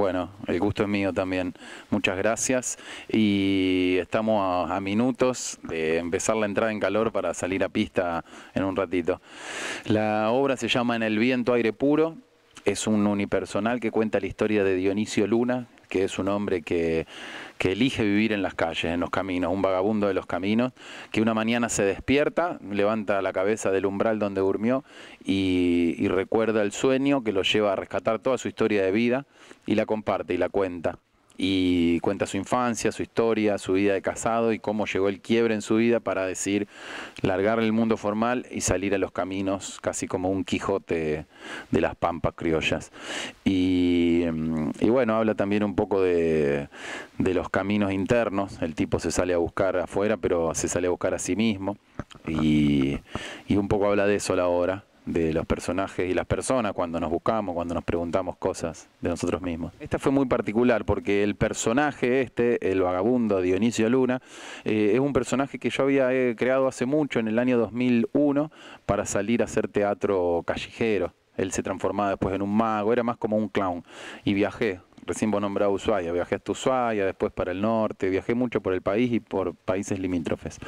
Bueno, el gusto es mío también. Muchas gracias. Y estamos a, minutos de empezar la entrada en calor para salir a pista en un ratito. La obra se llama En el viento aire puro. Es un unipersonal que cuenta la historia de Dionisio Luna, que es un hombre que, elige vivir en las calles, en los caminos, un vagabundo de los caminos, que una mañana se despierta, levanta la cabeza del umbral donde durmió y, y recuerda el sueño que lo lleva a rescatar toda su historia de vida y la comparte y la cuenta y cuenta su infancia, su historia, su vida de casado y cómo llegó el quiebre en su vida para decir largar el mundo formal y salir a los caminos casi como un Quijote de las pampas criollas. Y, mm, bueno, habla también un poco de, los caminos internos, el tipo se sale a buscar afuera, pero se sale a buscar a sí mismo y, y un poco habla de eso la obra de los personajes y las personas cuando nos buscamos, cuando nos preguntamos cosas de nosotros mismos. Esta fue muy particular porque el personaje este, el vagabundo Dionisio Luna, eh, es un personaje que yo había eh, creado hace mucho, en el año 2001, para salir a hacer teatro callejero. Él se transformaba después en un mago, era más como un clown. Y viajé recién vos nombrado Ushuaia, viajé hasta Ushuaia, después para el norte, viajé mucho por el país y por países limítrofes.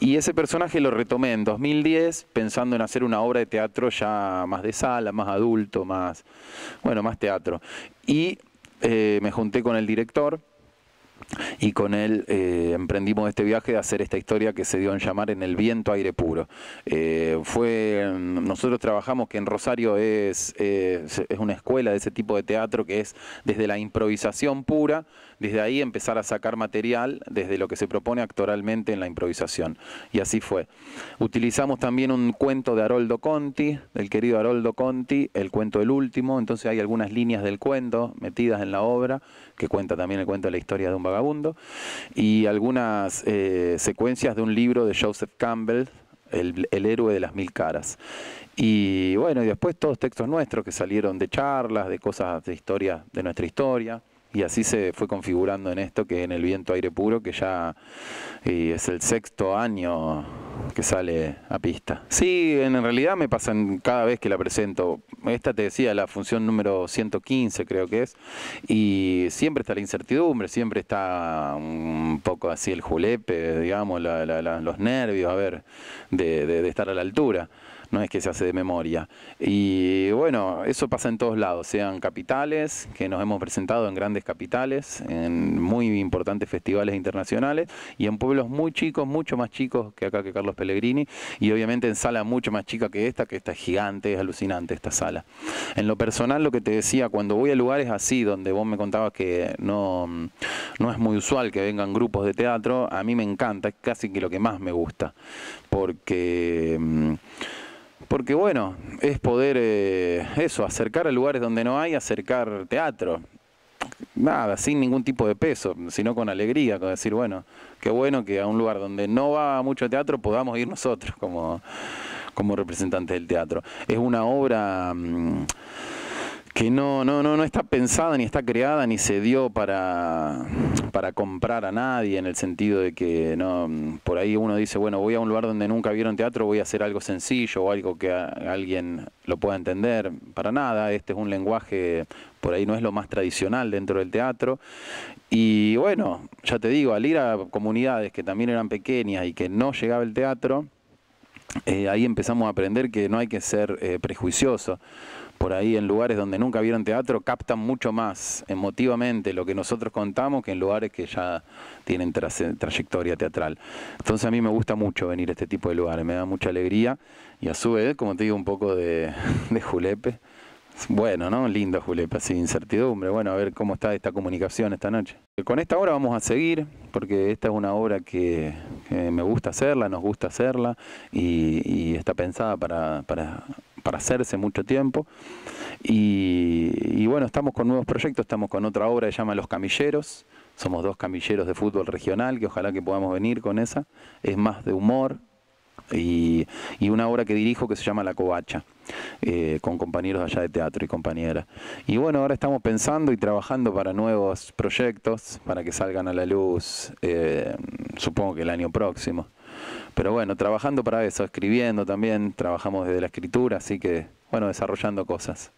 Y ese personaje lo retomé en 2010 pensando en hacer una obra de teatro ya más de sala, más adulto, más, bueno, más teatro. Y eh, me junté con el director y con él eh, emprendimos este viaje de hacer esta historia que se dio en llamar En el viento aire puro. Eh, fue Nosotros trabajamos que en Rosario es, es, una escuela de ese tipo de teatro que es desde la improvisación pura, desde ahí empezar a sacar material desde lo que se propone actoralmente en la improvisación. Y así fue. Utilizamos también un cuento de Haroldo Conti, del querido Haroldo Conti, el cuento El Último, entonces hay algunas líneas del cuento metidas en la obra, que cuenta también el cuento de la historia de un vagabundo, y algunas eh, secuencias de un libro de Joseph Campbell, el, héroe de las mil caras. Y bueno, y después todos textos nuestros que salieron de charlas, de cosas de historia, de nuestra historia. Y así se fue configurando en esto, que en el viento aire puro, que ya eh, es el sexto año que sale a pista. Sí, en realidad me pasan cada vez que la presento. Esta te decía, la función número 115 creo que es. Y siempre está la incertidumbre, siempre está un poco así el julepe, digamos, los nervios, a ver, de estar a la altura no es que se hace de memoria. Y bueno, eso pasa en todos lados, sean capitales, que nos hemos presentado en grandes capitales, en muy importantes festivales internacionales, y en pueblos muy chicos, mucho más chicos que acá que Carlos Pellegrini, y obviamente en sala mucho más chica que esta, que esta es gigante, es alucinante esta sala. En lo personal, lo que te decía, cuando voy a lugares así, donde vos me contabas que no, no es muy usual que vengan grupos de teatro, a mí me encanta, es casi que lo que más me gusta, porque... Mm, porque bueno, es poder eh, eso, acercar a lugares donde no hay, acercar teatro. Nada, sin ningún tipo de peso, sino con alegría, con decir, bueno, qué bueno que a un lugar donde no va mucho teatro podamos ir nosotros como, como representantes del teatro. Es una obra... Mm, que no, no, no, no está pensada ni está creada ni se dio para, para comprar a nadie en el sentido de que no por ahí uno dice, bueno, voy a un lugar donde nunca vieron teatro, voy a hacer algo sencillo o algo que alguien lo pueda entender. Para nada, este es un lenguaje por ahí no es lo más tradicional dentro del teatro. Y bueno, ya te digo, al ir a comunidades que también eran pequeñas y que no llegaba el teatro, eh, ahí empezamos a aprender que no hay que ser prejuiciosos, eh, prejuicioso por ahí en lugares donde nunca vieron teatro captan mucho más emotivamente lo que nosotros contamos que en lugares que ya tienen trayectoria teatral. Entonces a mí me gusta mucho venir a este tipo de lugares, me da mucha alegría y a su vez, como te digo, un poco de, julepe. Bueno, ¿no? Lindo julepe, así incertidumbre. Bueno, a ver cómo está esta comunicación esta noche. Con esta obra vamos a seguir, porque esta es una obra que, me gusta hacerla, nos gusta hacerla y, y está pensada para, para para hacerse mucho tiempo. Y, bueno, estamos con nuevos proyectos, estamos con otra obra que se llama Los Camilleros. Somos dos camilleros de fútbol regional, que ojalá que podamos venir con esa. Es más de humor. Y, una obra que dirijo que se llama La Covacha, eh, con compañeros allá de teatro y compañeras. Y bueno, ahora estamos pensando y trabajando para nuevos proyectos, para que salgan a la luz, eh, supongo que el año próximo. Pero bueno, trabajando para eso, escribiendo también, trabajamos desde la escritura, así que bueno, desarrollando cosas.